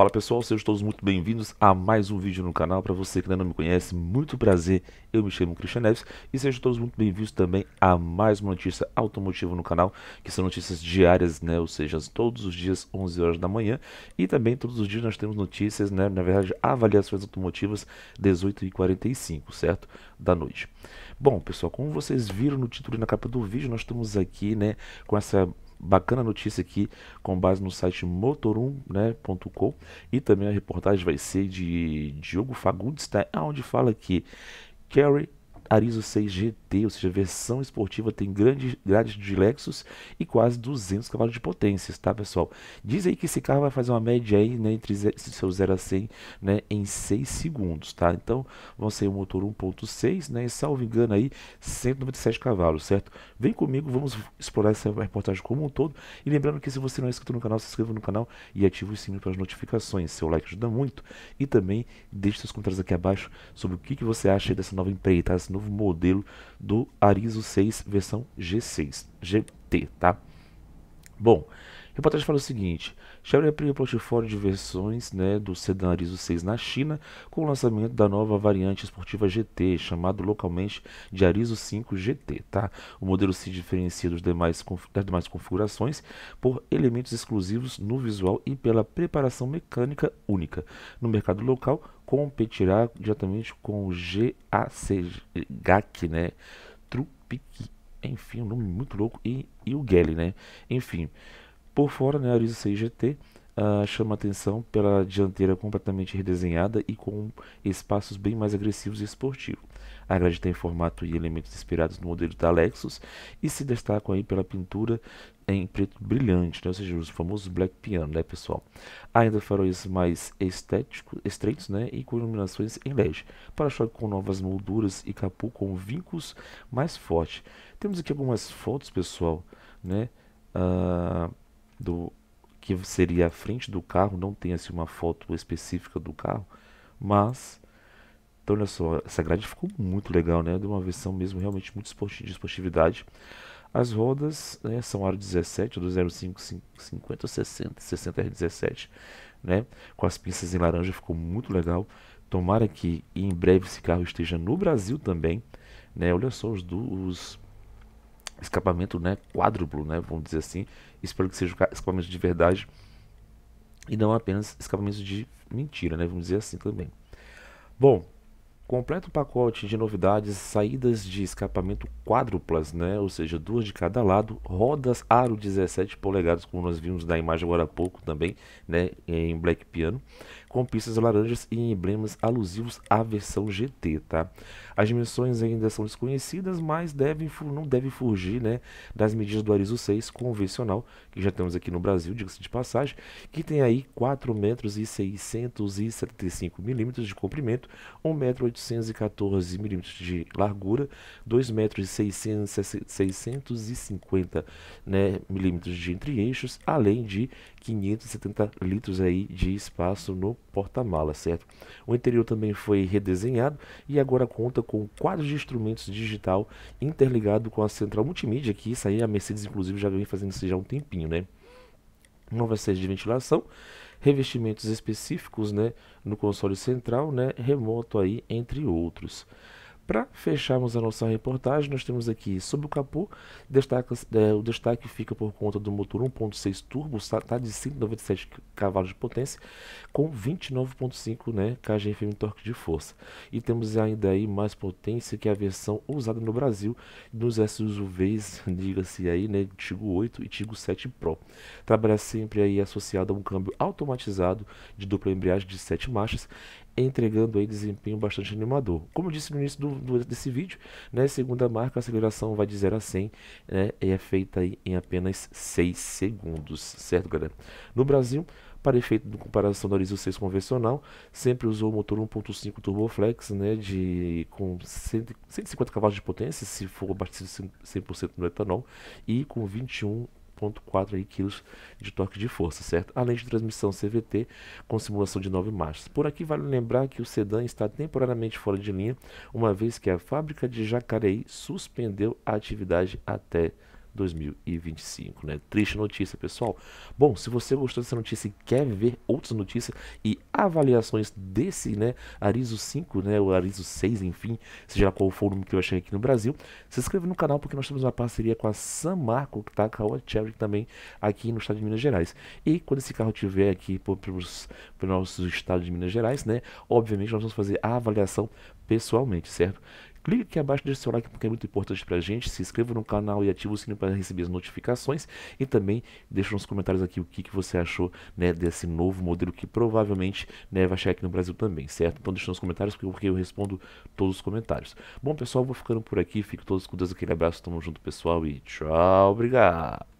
Fala pessoal, sejam todos muito bem-vindos a mais um vídeo no canal. Para você que ainda não me conhece, muito prazer, eu me chamo Christian Neves e sejam todos muito bem-vindos também a mais uma notícia automotiva no canal, que são notícias diárias, né? Ou seja, todos os dias, 11 horas da manhã e também todos os dias nós temos notícias, né? Na verdade, avaliações automotivas, 18h45, certo? Da noite. Bom, pessoal, como vocês viram no título e na capa do vídeo, nós estamos aqui, né, com essa bacana notícia aqui com base no site motorum.com né, e também a reportagem vai ser de Diogo Fagundes, tá? onde fala que Kerry Arizo 6 GT, ou seja, a versão esportiva tem grandes grades de Lexus e quase 200 cavalos de potência, tá pessoal? Diz aí que esse carro vai fazer uma média aí, né, entre seu 0 a 100, né, em 6 segundos, tá? Então, vão ser um motor 1.6, né, e salvo engano aí, 197 cavalos, certo? Vem comigo, vamos explorar essa reportagem como um todo e lembrando que se você não é inscrito no canal, se inscreva no canal e ative o sininho para as notificações, seu like ajuda muito e também deixe seus comentários aqui abaixo sobre o que, que você acha dessa nova empreita, tá? novo modelo do Arizo 6 versão G6, GT, tá? Bom, reportagem fala o seguinte: Chevrolet abriu é o portfólio de versões né, do sedã Arizo 6 na China com o lançamento da nova variante esportiva GT, chamado localmente de Arizo 5 GT. Tá? O modelo se diferencia dos demais, das demais configurações por elementos exclusivos no visual e pela preparação mecânica única. No mercado local, competirá diretamente com o GAC, GAC né? Trupic enfim, um nome muito louco, e, e o Gelly, né? Enfim, por fora, né, a Arisa 6GT uh, ah, chama atenção pela dianteira completamente redesenhada e com espaços bem mais agressivos e esportivos. A grade tem formato e elementos inspirados no modelo da Lexus e se destacam aí pela pintura em preto brilhante, né? ou seja, os famosos black piano, né, pessoal? Ainda faróis mais estéticos, estreitos, né, e com iluminações em LED. Para-choque com novas molduras e capô com vincos mais forte. Temos aqui algumas fotos, pessoal, né? Uh, do que seria a frente do carro, não tem assim uma foto específica do carro, mas então olha só, essa grade ficou muito legal, né? de uma versão mesmo realmente muito de esportividade. As rodas né, são aro 17, 205, 50, 60, 60 R17, né? Com as pinças em laranja ficou muito legal. Tomara que em breve esse carro esteja no Brasil também, né? Olha só os, os escapamento né, quádruplo, né, vamos dizer assim. Espero que seja escapamento de verdade e não apenas escapamento de mentira, né, vamos dizer assim também. Bom, completo o pacote de novidades, saídas de escapamento quádruplas, né, ou seja, duas de cada lado, rodas aro 17 polegadas, como nós vimos na imagem agora há pouco também, né, em Black Piano com pistas laranjas e emblemas alusivos à versão GT, tá? As dimensões ainda são desconhecidas, mas devem, não devem fugir né, das medidas do Arizo 6 convencional, que já temos aqui no Brasil, diga-se de passagem, que tem aí 4 metros e 675 milímetros de comprimento, 1 metro 814 milímetros de largura, 2 metros e 650 né, milímetros de entre-eixos, além de 570 litros aí de espaço no porta-mala, certo? O interior também foi redesenhado e agora conta com quadros de instrumentos digital interligado com a central multimídia, que isso aí a Mercedes inclusive já vem fazendo isso já há um tempinho, né? Novas séries de ventilação, revestimentos específicos, né, no console central, né, remoto aí entre outros. Para fecharmos a nossa reportagem, nós temos aqui sobre o capô, destaca, é, o destaque fica por conta do motor 1.6 turbo, está de 197 cavalos de potência, com 29.5 né, kgfm torque de força. E temos ainda aí mais potência que a versão usada no Brasil nos SUVs, diga-se aí, né, Tigo 8 e Tigo 7 Pro. Trabalha sempre aí associado a um câmbio automatizado de dupla embreagem de 7 marchas, entregando aí desempenho bastante animador. Como eu disse no início do do, desse vídeo. Né? Segunda marca, a aceleração vai de 0 a 100 né? e é feita aí em apenas 6 segundos, certo galera? No Brasil, para efeito de comparação da Arizo 6 convencional, sempre usou o motor 1.5 turboflex, né, de com 100, 150 cavalos de potência, se for abastecido 100%, 100 no etanol, e com 21 1.4 kg de torque de força, certo? Além de transmissão CVT com simulação de 9 marchas. Por aqui vale lembrar que o sedã está temporariamente fora de linha, uma vez que a fábrica de Jacareí suspendeu a atividade até 2025, né? Triste notícia, pessoal. Bom, se você gostou dessa notícia e quer ver outras notícias e avaliações desse, né, Arizo 5, né, o Arizo 6, enfim, seja lá qual for o que eu achei aqui no Brasil, se inscreva no canal porque nós temos uma parceria com a San Marco, que tá com a Cherry também aqui no estado de Minas Gerais. E quando esse carro tiver aqui pelos, pelos nossos estados de Minas Gerais, né, obviamente nós vamos fazer a avaliação pessoalmente, certo? Clique aqui abaixo deixe seu like porque é muito importante pra gente. Se inscreva no canal e ative o sininho para receber as notificações. E também deixe nos comentários aqui o que, que você achou né, desse novo modelo que provavelmente né, vai chegar aqui no Brasil também, certo? Então deixe nos comentários porque eu respondo todos os comentários. Bom pessoal, vou ficando por aqui. Fico todos com Deus, aquele abraço. Tamo junto pessoal e tchau. Obrigado.